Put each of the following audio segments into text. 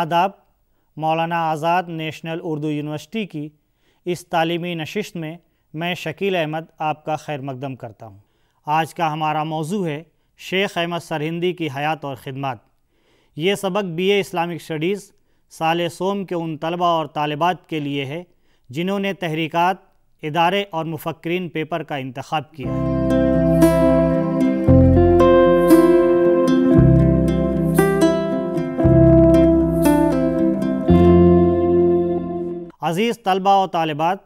आदाब मौलाना आज़ाद national Urdu university की इस तालीमी नशस्त में मैं शकील अहमद आपका खैर मकदम करता हूँ आज का हमारा मौजू है शेख अहमद सरहिंदी की हयात और खदमत ये सबक बी ए इस्लामिक स्टडीज़ साल सोम के उन तलबा और तालबात के लिए है जिन्होंने तहरीक इदारे और मुफक्रीन पेपर का इंतब किया है अज़ीज़ तलबा व तालबात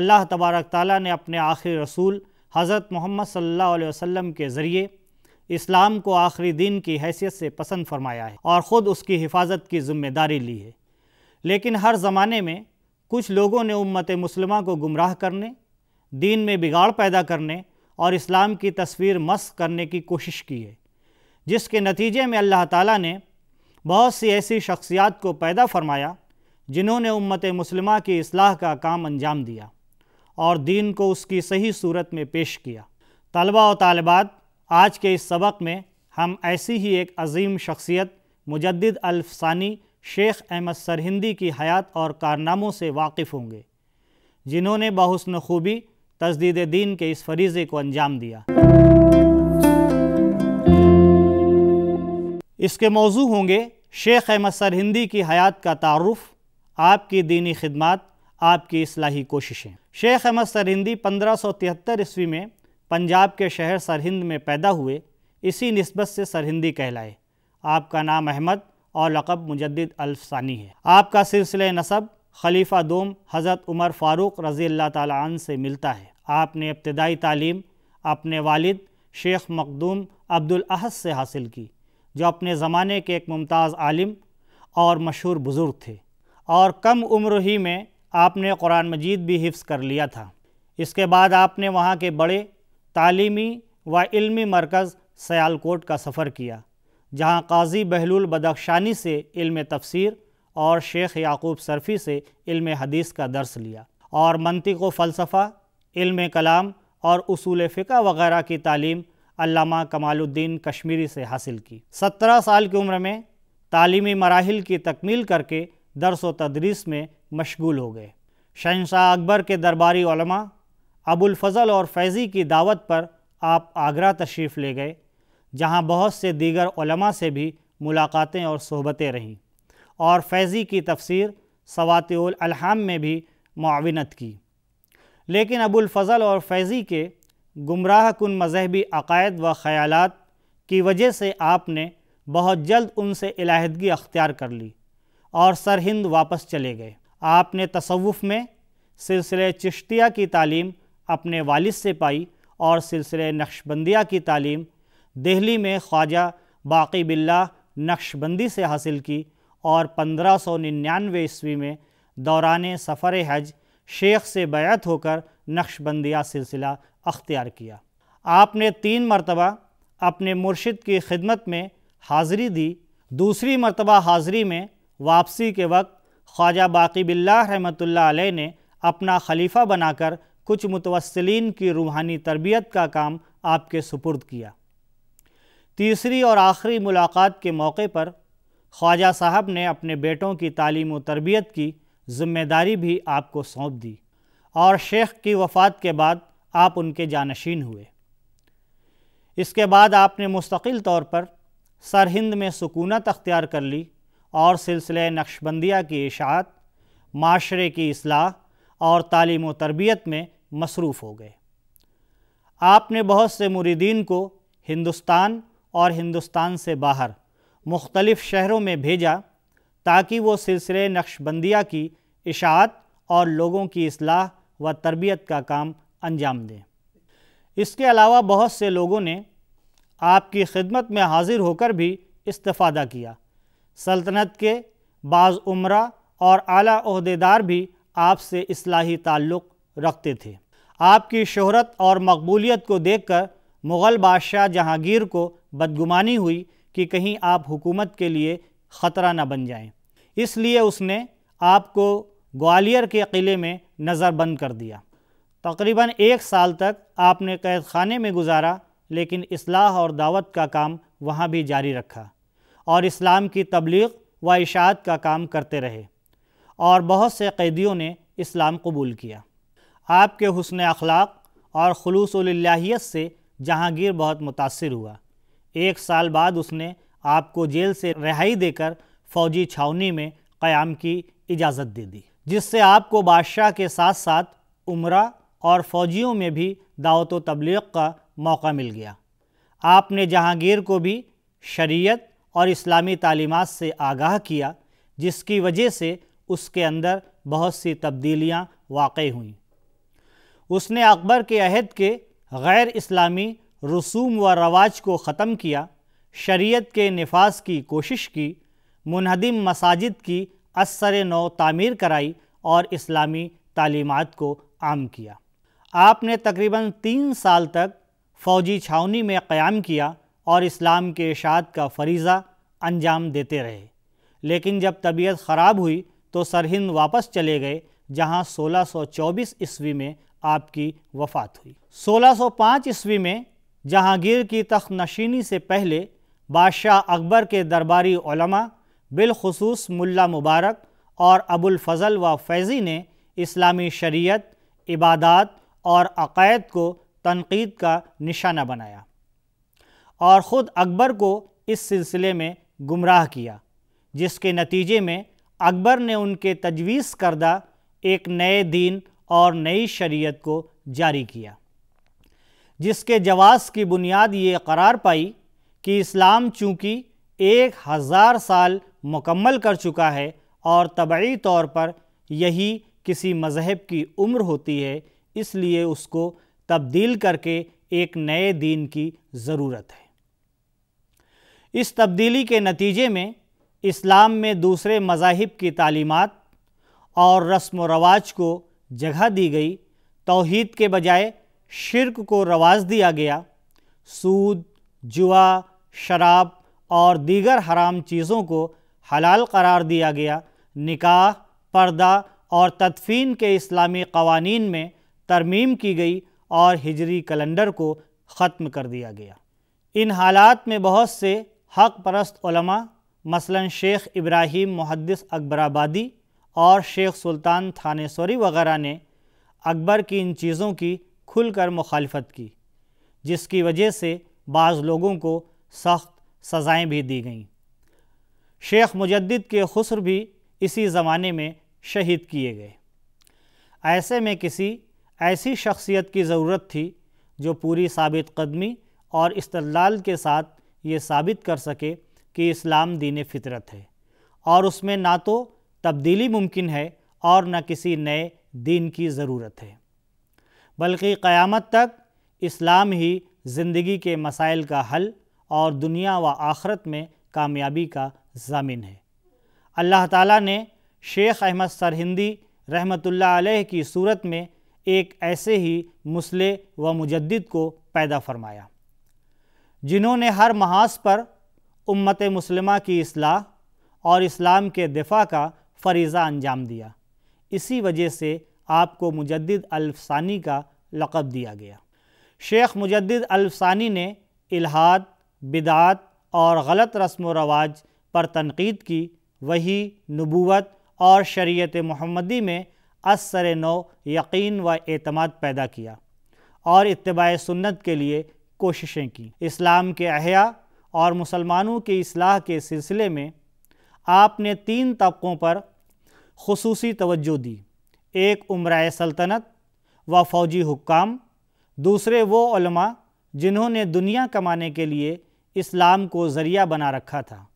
अल्लाह तबारक ताली ने अपने आखिरी रसूल हज़रत मोहम्मद सल्ला वसम के ज़रिए इस्लाम को आखिरी दिन की हैसियत से पसंद फरमाया है और ख़ुद उसकी हिफाजत की ज़िम्मेदारी ली है लेकिन हर ज़माने में कुछ लोगों ने उम्मत मुसलमा को गुमराह करने दीन में बिगाड़ पैदा करने और इस्लाम की तस्वीर मस्क करने की कोशिश की है जिसके नतीजे में अल्लाह ताली ने बहुत सी ऐसी शख्सियात को पैदा फरमाया जिन्होंने उम्मत मुसलमा की असलाह का काम अंजाम दिया और दीन को उसकी सही सूरत में पेश किया तलबा और तालबात आज के इस सबक में हम ऐसी ही एक अजीम शख्सियत मुजद अल्फसानी शेख अहमद सरहिंदी की हयात और कारनामों से वाकिफ़ होंगे जिन्होंने बहुसन खूबी तजदीद दीन के इस फरीज़े को अंजाम दिया इसके मौजू होंगे शेख अहमद सरहिंदी की हयात का तारफ़ आपकी दीनी खिदमत आपकी असलाही कोशिशें शेख अहमद सरहिंदी पंद्रह सौ तिहत्तर ईस्वी में पंजाब के शहर सरहिंद में पैदा हुए इसी नस्बत से सरहिंदी कहलाए आपका नाम अहमद और लक़ब मुजद अल्फसानी है आपका सिलसिले नसब खलीफा दोम हज़रत उमर फ़ारूक रज़ी अल्लाह तन से मिलता है आपने इब्तदाई तालीम अपने वालिद शेख मखदूम अब्दुल अहद से हासिल की जो अपने ज़माने के एक मुमताज़ आलिम और मशहूर बुज़ुर्ग थे और कम उम्र ही में आपने कुरान मजीद भी हिफ्स कर लिया था इसके बाद आपने वहाँ के बड़े तालीमी व इल्मी मरकज़ सयालकोट का सफ़र किया जहाँ काजी बहलुल बदख्शानी से इल्म तफसीर और शेख याकूब सरफ़ी से इल्म हदीस का दर्स लिया और मनतिक व फ़लसफ़ा इल्म कलाम और उसूल फ़िका वगैरह की तालीम अल्लामा कमालुद्दीन कश्मीरी से हासिल की सत्रह साल की उम्र में तालीमी मराहल की तकमील करके दरस व तदरीस में मशगूल हो गए शहनशाह अकबर के दरबारी फजल और फैज़ी की दावत पर आप आगरा तशरीफ़ ले गए जहाँ बहुत से दीगर से भी मुलाकातें और सहबतें रहीं और फैज़ी की तफसीर सवातम में भी मावनत की लेकिन अबुलफ़ल और फैज़ी के गुमराह कन मजहबी अकायद व ख़्याल की वजह से आपने बहुत जल्द उनसे इलाहदगी अख्तियार कर ली और सरहिंद वापस चले गए आपने तसवुफ़ में सिलसिले चिश्तिया की तालीम अपने वालिद से पाई और सिलसिले नक्शबंदिया की तालीम दिल्ली में ख्वाजा बाकी बिल्ला नक्शबंदी से हासिल की और पंद्रह सौ निन्यानवे ईस्वी में दौरान सफ़र हज शेख से बैत होकर नक्शबंदिया सिलसिला अख्तियार किया आपने तीन मरतबा अपने मुर्शिद की खिदमत में हाज़री दी दूसरी मरतबा हाज़री में वापसी के वक्त ख्वाजा बाकी बिल्ला रहमत आलह ने अपना खलीफा बनाकर कुछ मुतवसलिन की रूहानी तरबियत का काम आपके सुपुर्द किया तीसरी और आखिरी मुलाकात के मौके पर ख्वाजा साहब ने अपने बेटों की तालीम तरबियत की ज़िम्मेदारी भी आपको सौंप दी और शेख की वफ़ात के बाद आप उनके जानशीन हुए इसके बाद आपने मुस्तकिल तौर पर सरहिंद में सुकूनत अख्तियार कर ली और सिलसिले नक्शबंदिया की इशात माशरे की असलाह और तालीम व तरबियत में मसरूफ़ हो गए आपने बहुत से मुरीदीन को हिंदुस्तान और हिंदुस्तान से बाहर मुख्तलिफ़ शहरों में भेजा ताकि वो सिलसिले नक्शबंदिया की इशात और लोगों की असलाह व तरबियत का काम अंजाम दें इसके अलावा बहुत से लोगों ने आपकी खिदमत में हाजिर होकर भी इस्तफ़ादा किया सल्तनत के बाज़ उम्र और आला अहदेदार भी आपसे इसलाही ताल्लुक़ रखते थे आपकी शहरत और मकबूलियत को देख कर मुग़ल बादशाह जहांगीर को बदगुमानी हुई कि कहीं आप हुकूमत के लिए ख़तरा न बन जाएं। इसलिए उसने आपको ग्वालियर के किले में नज़रबंद कर दिया तकरीबन एक साल तक आपने कैद खाने में गुजारा लेकिन असलाह और दावत का काम वहाँ भी जारी रखा और इस्लाम की तबलीग व इशात का काम करते रहे और बहुत से कैदियों ने इस्लाम कबूल किया आपके हसन अखलाक और खलूसलाहियत से जहांगीर बहुत मुतासर हुआ एक साल बाद उसने आपको जेल से रिहाई देकर फ़ौजी छावनी में क़याम की इजाज़त दे दी जिससे आपको बादशाह के साथ साथ उम्र और फ़ौजियों में भी दावत तबलीग का मौका मिल गया आपने जहांगीर को भी शरीयत और इस्लामी तालीमत से आगाह किया जिसकी वजह से उसके अंदर बहुत सी तब्दीलियाँ वाक़ हुईं उसने अकबर के अहद के गैर इस्लामी रसूम व रवाज को ख़त्म किया शरीयत के नफाज की कोशिश की मुनहदिम मसाजिद की असर नौ तामीर कराई और इस्लामी तलीमत को आम किया आपने तकरीबन तीन साल तक फ़ौजी छावनी में क़्याम किया और इस्लाम के इशात का फरीज़ा अंजाम देते रहे लेकिन जब तबीयत ख़राब हुई तो सरहिंद वापस चले गए जहां 1624 ईस्वी में आपकी वफ़ात हुई 1605 ईस्वी में जहांगीर की तख्त नशीनी से पहले बादशाह अकबर के दरबारी बिलखसूस मुल्ला मुबारक और अबुलफ़ज़ल व फैज़ी ने इस्लामी शरीयत इबादत और अक़ायद को तनकीद का निशाना बनाया और ख़ुद अकबर को इस सिलसिले में गुमराह किया जिसके नतीजे में अकबर ने उनके तजवीज़ करदा एक नए दीन और नई शरीयत को जारी किया जिसके जवाब की बुनियाद ये करार पाई कि इस्लाम चूँकि एक हज़ार साल मुकम्मल कर चुका है और तबी तौर पर यही किसी मज़हब की उम्र होती है इसलिए उसको तब्दील करके एक नए दीन की ज़रूरत है इस तब्दीली के नतीजे में इस्लाम में दूसरे मजाहिब की तालीमत और रस्म व रवाज को जगह दी गई तोहद के बजाय शिरक को रवाज दिया गया सूद जुआ शराब और दीगर हराम चीज़ों को हलाल करार दिया गया निकाह पर्दा और तदफीन के इस्लामी कवानीन में तरमीम की गई और हिजरी कैलेंडर को ख़त्म कर दिया गया इन हालात में बहुत से हक परस्त मसलन शेख इब्राहिम मुहदस अकबराबादी और शेख सुल्तान थानेसोरी वगैरह ने अकबर की इन चीज़ों की खुलकर मुखालफत की जिसकी वजह से बाज़ लोगों को सख्त सज़ाएँ भी दी गईं शेख मुजद के खसर भी इसी ज़माने में शहीद किए गए ऐसे में किसी ऐसी शख्सियत की ज़रूरत थी जो पूरी साबित कदमी और इस्तलाल के साथ ये साबित कर सके कि इस्लाम दीन फितरत है और उसमें ना तो तब्दीली मुमकिन है और न किसी नए दीन की ज़रूरत है बल्कि क़यामत तक इस्लाम ही ज़िंदगी के मसाइल का हल और दुनिया व आखरत में कामयाबी का जामिन है अल्लाह ताला ने शेख अहमद सरहिंदी रहमतुल्लाह अलैह की सूरत में एक ऐसे ही मुसले व मुजद्द को पैदा फरमाया जिन्होंने हर महाज पर उम्मत मुसलमा की असलाह और इस्लाम के दिफा का फरीज़ा अंजाम दिया इसी वजह से आपको मुजद अल्फसानी का लक़ब दिया गया शेख मुजद अल्फसानी ने इलाहाद बिदात और गलत रस्म व रवाज पर तनकीद की वही नबूत और शरीत महमदी में असर नौ यकीन व अतमाद पैदा किया और इतबा सुन्नत के लिए कोशिशें की इस्लाम के अहिया और मुसलमानों के असलाह के सिलसिले में आपने तीन तबक़ों पर खसूस तवज्जो दी एक उम्र सल्तनत व फ़ौजी हुकाम दूसरे वो जिन्होंने दुनिया कमाने के लिए इस्लाम को ज़रिया बना रखा था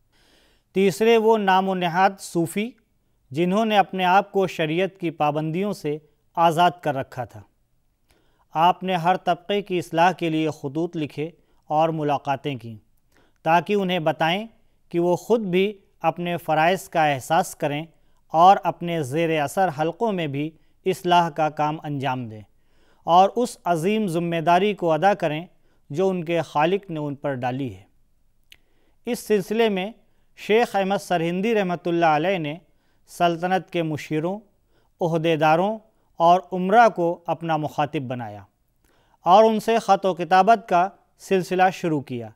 तीसरे वो नाम नहाद सूफ़ी जिन्होंने अपने आप को शरीयत की पाबंदियों से आज़ाद कर रखा था आपने हर तबके की असलाह के लिए खतूत लिखे और मुलाकातें की ताकि उन्हें बताएं कि वो ख़ुद भी अपने फ़रज़ का एहसास करें और अपने ज़ेर असर हलक़ों में भी इसलाह का काम अंजाम दें और उस अजीम ज़िम्मेदारी को अदा करें जो उनके खालिक ने उन पर डाली है इस सिलसिले में शेख अहमद सरहिंदी रहमत ने सल्तनत के मुशीरों अहदेदारों और उम्र को अपना मुखातिब बनाया और उनसे ख़त व किताबत का सिलसिला शुरू किया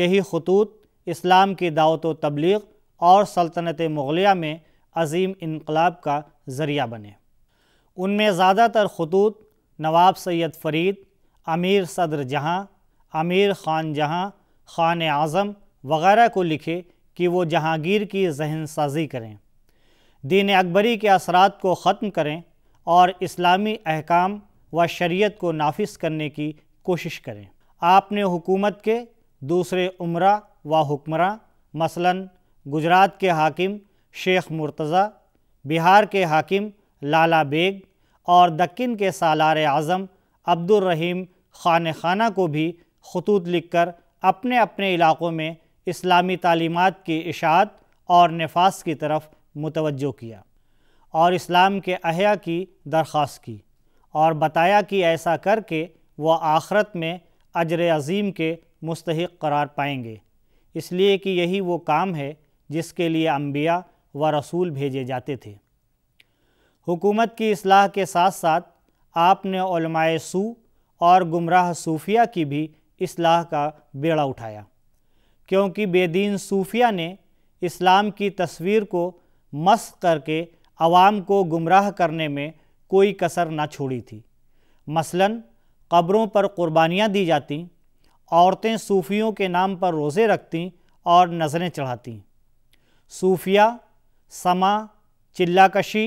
यही खतूत इस्लाम की दावत व तबलीग और सल्तनत मुगलिया में अजीम इनकलाब का ज़रिया बने उनमें ज़्यादातर खतूत नवाब सैद फ़रीद अमीर सदर जहाँ अमीर ख़ान जहाँ ख़ान आज़म वगैरह को लिखे कि वो जहांगीर की जहन साजी करें दीन अकबरी के असरात को ख़त्म करें और इस्लामी अहकाम व शरीयत को नाफिस करने की कोशिश करें आपने हुकूमत के दूसरे उम्रा व हुक्मर मसलन गुजरात के हाकिम शेख मुर्तज़ा बिहार के हाकिम लाला बेग और दक्कन के सालार आज़म अब्दुलरहीम खान खाना को भी खतूत लिखकर अपने अपने इलाक़ों में इस्लामी तालीमत की इशात और नफाज की तरफ मुतवजो किया और इस्लाम के अहिया की दरख्वास्त की और बताया कि ऐसा करके वह आखरत में अजर अज़ीम के मुस्तक करार पाएंगे इसलिए कि यही वो काम है जिसके लिए अम्बिया व रसूल भेजे जाते थे हुकूमत की असलाह के साथ साथ आपने सू और गुमराह सूफिया की भी असलाह का बेड़ा उठाया क्योंकि बेदीन सूफिया ने इस्लाम की तस्वीर को मस्क करके आवाम को गुमराह करने में कोई कसर ना छोड़ी थी मसलन कब्रों पर कुर्बानियाँ दी जाती औरतें सूफियों के नाम पर रोज़े रखती और नज़रें चढ़ाती सूफिया समा चिल्लाकशी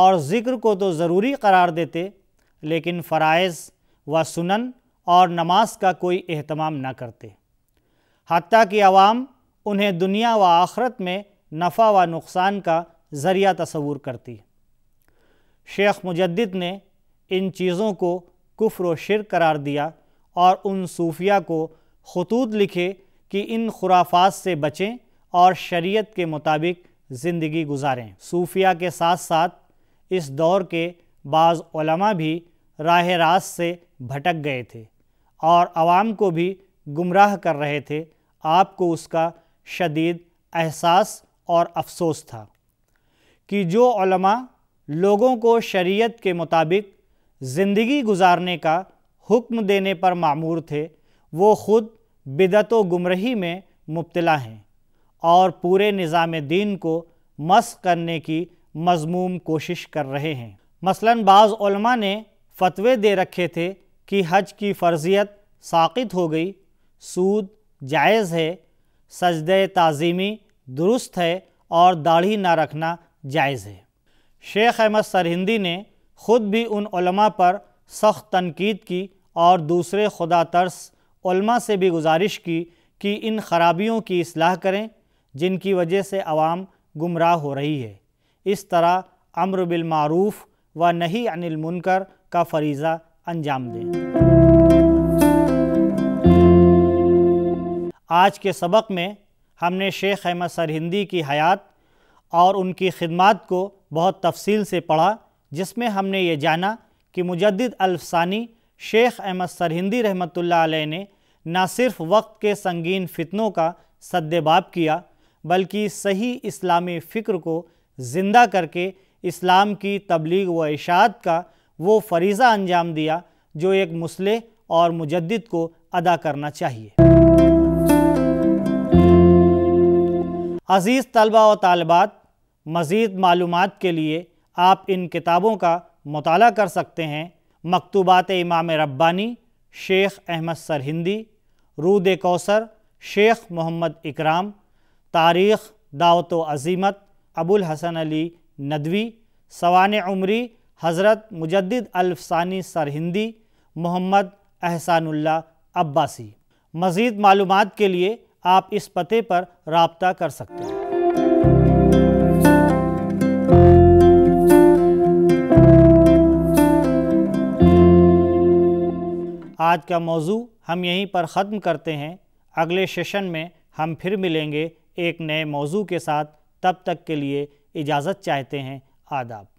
और ज़िक्र को तो ज़रूरी करार देते लेकिन फ़रज़ व सुनन और नमाज का कोई अहतमाम न करते हती कि आवाम उन्हें दुनिया व आखरत में नफ़ा व नुकसान का ज़रिया तस्वूर करती शेख मुजद्दिद ने इन चीज़ों को कुफ्र शिर करार दिया और उन सूफिया को खतूत लिखे कि इन खुराफात से बचें और शरीयत के मुताबिक ज़िंदगी गुजारें सूफिया के साथ साथ इस दौर के बाज़ भी राह रास्त से भटक गए थे और आवाम को भी गुमराह कर रहे थे आपको उसका शदीद एहसास और अफसोस था कि जो लोगों को शरीयत के मुताबिक ज़िंदगी गुजारने का हुक्म देने पर मामूर थे वो ख़ुद बिदत व गुमरही में मुबतला हैं और पूरे निज़ाम दीन को मस करने की मजमूम कोशिश कर रहे हैं मसलन बाज़ ने फतवे दे रखे थे कि हज की फ़र्जियत साकित हो गई सूद जायज़ है सजद तज़ीमी दुरुस्त है और दाढ़ी ना रखना जायज़ है शेख अहमद सरहिंदी ने ख़ुद भी उन पर सख्त तनकीद की और दूसरे खुदा तर्स से भी गुजारिश की कि इन खराबियों की असलाह करें जिनकी वजह से आवाम गुमराह हो रही है इस तरह अम्र बिलमूफ़ व नहीं अनिल मुनकर का फरीज़ा अंजाम दें आज के सबक में हमने शेख अहमद सरहिंदी की हयात और उनकी खिदमत को बहुत तफसील से पढ़ा जिसमें हमने ये जाना कि मुजद अल्फसानी शेख अहमद सरहिंदी रहमत ने ना सिर्फ वक्त के संगीन फितनों का सद्देबाब किया बल्कि सही इस्लामी फ़िक्र को ज़िंदा करके इस्लाम की तबलीग व इशात का वो फरीज़ा अंजाम दिया जो एक मुसलह और मुजद को अदा करना चाहिए अज़ीज़ तलबा व तालबात मज़ीद मालूम के लिए आप इन किताबों का मताल कर सकते हैं मकतूबात इमाम रब्बानी शेख अहमद सरहिंदी रूद कौसर शेख मोहम्मद इकराम तारीख़ दावत अजीमत अबुल हसन अली नदवी सवान उमरी हज़रत मुजद अल्फसानी सरहिंदी मोहम्मद एहसानुल्ला अब्बासी मज़ीद मालूम के लिए आप इस पते पर रबता कर सकते हैं आज का मौजू हम यहीं पर ख़त्म करते हैं अगले सेशन में हम फिर मिलेंगे एक नए मौजू के साथ तब तक के लिए इजाज़त चाहते हैं आदाब